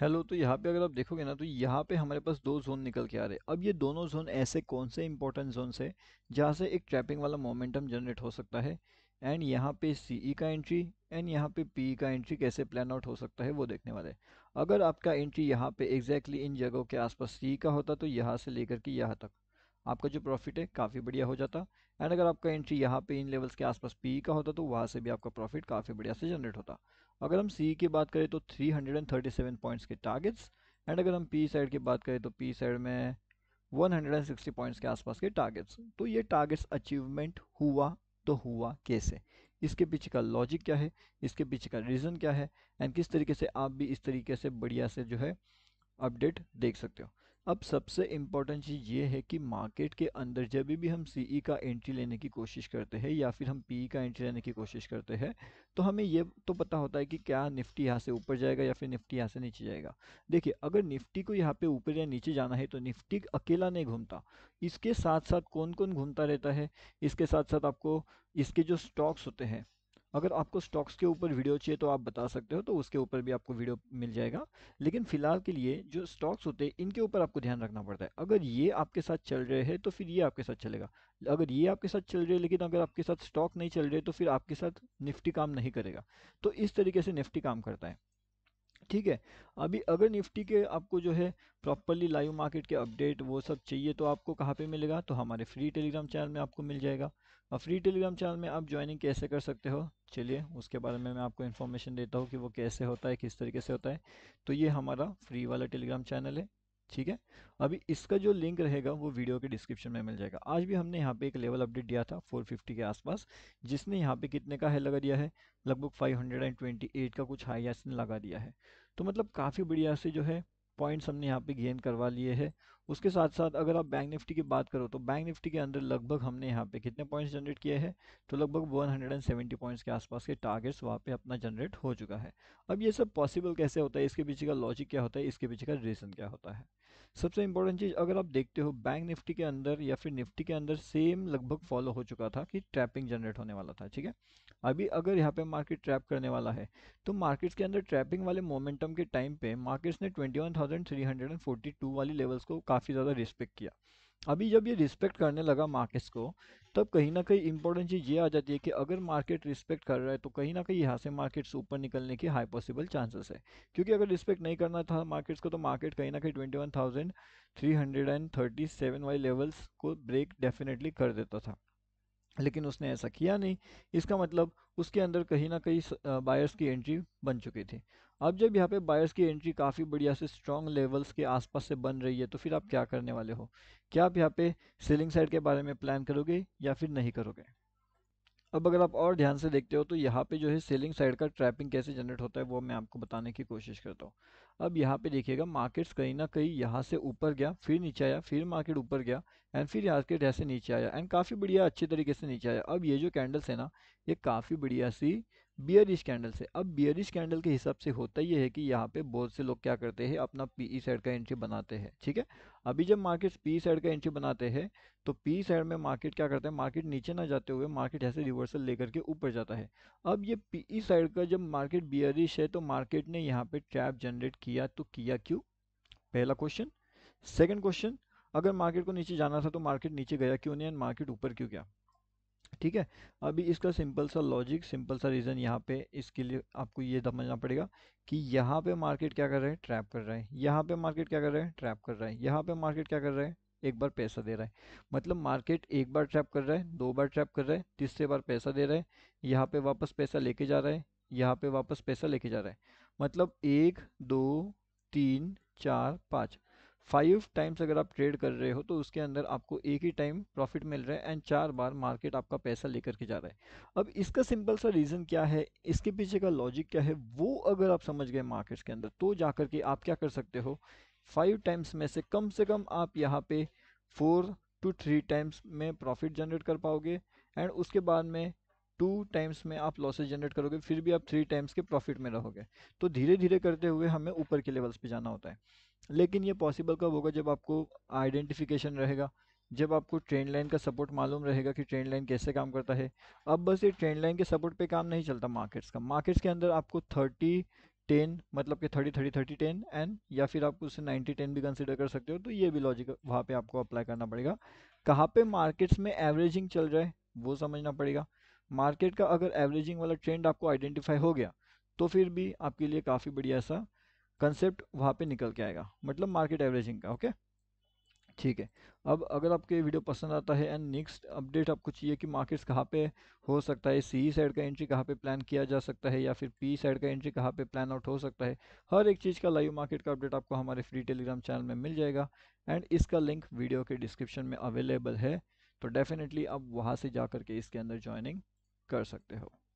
hello तो यहाँ पे अगर आप देखोगे ना तो यहाँ पे हमारे पास दो जोन निकल के आ रहे हैं अब ये दोनों जोन ऐसे कौन से इंपॉर्टेंट जोन से जहाँ से एक ट्रैपिंग वाला मोमेंटम जनरेट हो सकता है एंड यहाँ पे सी e का एंट्री एंड यहाँ पे पी e का एंट्री कैसे प्लान आउट हो सकता है वो देखने वाले अगर आपका एंट्री यहाँ पे एग्जैक्टली exactly इन जगहों के आसपास सी e का होता तो यहाँ से लेकर के यहाँ तक आपका जो प्रॉफिट है काफ़ी बढ़िया हो जाता एंड अगर आपका एंट्री यहाँ पे इन लेवल्स के आसपास पी का होता तो वहाँ से भी आपका प्रॉफिट काफ़ी बढ़िया से जनरेट होता अगर हम सी की बात करें तो 337 पॉइंट्स के टारगेट्स एंड अगर हम पी साइड की बात करें तो पी साइड में 160 पॉइंट्स के आसपास के टारगेट्स तो ये टारगेट्स अचीवमेंट हुआ तो हुआ कैसे इसके पीछे का लॉजिक क्या है इसके पीछे का रीज़न क्या है एंड किस तरीके से आप भी इस तरीके से बढ़िया से जो है अपडेट देख सकते हो अब सबसे इम्पॉर्टेंट चीज़ ये है कि मार्केट के अंदर जब भी हम सी ई e का एंट्री लेने की कोशिश करते हैं या फिर हम पी ई e का एंट्री लेने की कोशिश करते हैं तो हमें ये तो पता होता है कि क्या निफ्टी यहाँ से ऊपर जाएगा या फिर निफ्टी यहाँ से नीचे जाएगा देखिए अगर निफ्टी को यहाँ पे ऊपर या नीचे जाना है तो निफ्टी अकेला नहीं घूमता इसके साथ साथ कौन कौन घूमता रहता है इसके साथ साथ आपको इसके जो स्टॉक्स होते हैं अगर आपको स्टॉक्स के ऊपर वीडियो चाहिए तो आप बता सकते हो तो उसके ऊपर भी आपको वीडियो मिल जाएगा लेकिन फिलहाल के लिए जो स्टॉक्स होते हैं इनके ऊपर आपको ध्यान रखना पड़ता है अगर ये आपके साथ चल रहे हैं तो फिर ये आपके साथ चलेगा अगर ये आपके साथ चल रहे हैं लेकिन अगर आपके साथ स्टॉक नहीं चल रहे तो फिर आपके साथ निफ्टी काम नहीं करेगा तो इस तरीके से निफ्टी काम करता है ठीक है अभी अगर निफ्टी के आपको जो है प्रॉपरली लाइव मार्केट के अपडेट वो सब चाहिए तो आपको कहाँ पे मिलेगा तो हमारे फ्री टेलीग्राम चैनल में आपको मिल जाएगा और फ्री टेलीग्राम चैनल में आप ज्वाइनिंग कैसे कर सकते हो चलिए उसके बारे में मैं आपको इन्फॉर्मेशन देता हूँ कि वो कैसे होता है किस तरीके से होता है तो ये हमारा फ्री वाला टेलीग्राम चैनल है ठीक है अभी इसका जो लिंक रहेगा वो वीडियो के डिस्क्रिप्शन में मिल जाएगा आज भी हमने यहाँ पे एक लेवल अपडेट दिया था 450 के आसपास जिसने यहाँ पे कितने का है लगा दिया है लगभग 528 का कुछ हाई इसने लगा दिया है तो मतलब काफ़ी बढ़िया से जो है पॉइंट्स हमने यहाँ पे गेन करवा लिए हैं उसके साथ साथ अगर आप बैंक निफ्टी की बात करो तो बैंक निफ्टी के अंदर लगभग हमने यहाँ पे कितने पॉइंट्स जनरेट किए हैं तो लगभग 170 पॉइंट्स के आसपास के टारगेट्स वहाँ पे अपना जनरेट हो चुका है अब ये सब पॉसिबल कैसे होता है इसके पीछे का लॉजिक क्या होता है इसके पीछे का रीज़न क्या होता है सबसे इंपॉर्टेंट चीज़ अगर आप देखते हो बैंक निफ्टी के अंदर या फिर निफ्टी के अंदर सेम लगभग फॉलो हो चुका था कि ट्रैपिंग जनरेट होने वाला था ठीक है अभी अगर यहाँ पे मार्केट ट्रैप करने वाला है तो मार्केट्स के अंदर ट्रैपिंग वाले मोमेंटम के टाइम पे मार्केट्स ने 21,342 वाली लेवल्स को काफ़ी ज़्यादा रिस्पेक्ट किया अभी जब ये रिस्पेक्ट करने लगा मार्केट्स को तब कहीं ना कहीं इंपॉर्टेंट चीज़ ये आ जाती है कि अगर मार्केट रिस्पेक्ट कर रहा है तो कहीं ना कहीं यहाँ से मार्केट्स ऊपर निकलने की हाई पॉसिबल चांसेस है क्योंकि अगर रिस्पेक्ट नहीं करना था मार्केट्स को तो मार्केट कहीं ना कहीं twenty one thousand three hundred and thirty seven Y levels को ब्रेक डेफिनेटली कर देता था लेकिन उसने ऐसा किया नहीं इसका मतलब उसके अंदर कहीं ना कहीं बायर्स की एंट्री बन चुकी थी अब जब यहाँ पे बायर्स की एंट्री काफ़ी बढ़िया से स्ट्रॉन्ग लेवल्स के आसपास से बन रही है तो फिर आप क्या करने वाले हो क्या आप यहाँ पे सेलिंग साइड के बारे में प्लान करोगे या फिर नहीं करोगे अब अगर आप और ध्यान से देखते हो तो यहाँ पे जो है सेलिंग साइड का ट्रैपिंग कैसे जनरेट होता है वो मैं आपको बताने की कोशिश करता हूँ अब यहाँ पे देखिएगा मार्केट्स कहीं ना कहीं यहाँ से ऊपर गया फिर नीचे आया फिर मार्केट ऊपर गया एंड फिर मार्केट यहाँ से नीचे आया एंड काफ़ी बढ़िया अच्छे तरीके से नीचे आया अब ये जो कैंडल्स है ना ये काफ़ी बढ़िया सी बियरिश कैंडल से अब बियरिश कैंडल के हिसाब से होता ये है कि यहाँ पे बहुत से लोग क्या करते हैं अपना पी ई साइड का एंट्री बनाते हैं ठीक है अभी जब मार्केट पी साइड का एंट्री बनाते हैं तो पी साइड e में मार्केट क्या करता है मार्केट नीचे ना जाते हुए मार्केट ऐसे रिवर्सल लेकर के ऊपर जाता है अब ये पी ई साइड का जब मार्केट बियरिश है तो मार्केट ने यहाँ पर ट्रैप जनरेट किया तो किया क्यों पहला क्वेश्चन सेकेंड क्वेश्चन अगर मार्केट को नीचे जाना था तो मार्केट नीचे गया क्यों नहीं एंड मार्केट ऊपर क्यों गया ठीक है अभी इसका सिंपल सा लॉजिक सिंपल सा रीज़न यहाँ पे इसके लिए आपको ये समझना पड़ेगा कि यहाँ पे मार्केट क्या कर रहा है ट्रैप कर रहा है यहाँ पे मार्केट क्या कर रहा है ट्रैप कर रहा है यहाँ पे मार्केट क्या कर रहा है एक बार पैसा दे रहा है मतलब मार्केट एक बार ट्रैप कर रहा है दो बार ट्रैप कर रहा है तीसरे बार पैसा दे रहा है यहाँ पे वापस पैसा लेके जा रहा है यहाँ पे वापस पैसा लेके जा रहा है मतलब एक दो तीन चार पाँच फाइव टाइम्स अगर आप ट्रेड कर रहे हो तो उसके अंदर आपको एक ही टाइम प्रॉफिट मिल रहा है एंड चार बार मार्केट आपका पैसा लेकर के जा रहा है अब इसका सिंपल सा रीज़न क्या है इसके पीछे का लॉजिक क्या है वो अगर आप समझ गए मार्केट्स के अंदर तो जा के आप क्या कर सकते हो फाइव टाइम्स में से कम से कम आप यहाँ पे फोर टू थ्री टाइम्स में प्रॉफिट जनरेट कर पाओगे एंड उसके बाद में टू टाइम्स में आप लॉसेज जनरेट करोगे फिर भी आप थ्री टाइम्स के प्रॉफिट में रहोगे तो धीरे धीरे करते हुए हमें ऊपर के लेवल्स पे जाना होता है लेकिन ये पॉसिबल कब होगा जब आपको आइडेंटिफिकेशन रहेगा जब आपको ट्रेन लाइन का सपोर्ट मालूम रहेगा कि ट्रेन लाइन कैसे काम करता है अब बस ये ट्रेन लाइन के सपोर्ट पे काम नहीं चलता मार्केट्स का मार्केट्स के अंदर आपको थर्टी टेन मतलब कि thirty thirty thirty ten and या फिर आप उसे नाइन्टी टेन भी कंसिडर कर सकते हो तो ये भी लॉजिक वहाँ पे आपको अप्लाई करना पड़ेगा कहाँ पर मार्केट्स में एवरेजिंग चल रहा है वो समझना पड़ेगा मार्केट का अगर एवरेजिंग वाला ट्रेंड आपको आइडेंटिफाई हो गया तो फिर भी आपके लिए काफ़ी बढ़िया सा कंसेप्ट वहाँ पे निकल के आएगा मतलब मार्केट एवरेजिंग का ओके ठीक है अब अगर आपके वीडियो पसंद आता है एंड नेक्स्ट अपडेट आपको चाहिए कि मार्केट्स कहाँ पे हो सकता है सी साइड का एंट्री कहाँ पे प्लान किया जा सकता है या फिर पी साइड का एंट्री कहाँ पे प्लान आउट हो सकता है हर एक चीज़ का लाइव मार्केट का अपडेट आपको हमारे फ्री टेलीग्राम चैनल में मिल जाएगा एंड इसका लिंक वीडियो के डिस्क्रिप्शन में अवेलेबल है तो डेफिनेटली आप वहाँ से जा के इसके अंदर ज्वाइनिंग कर सकते हो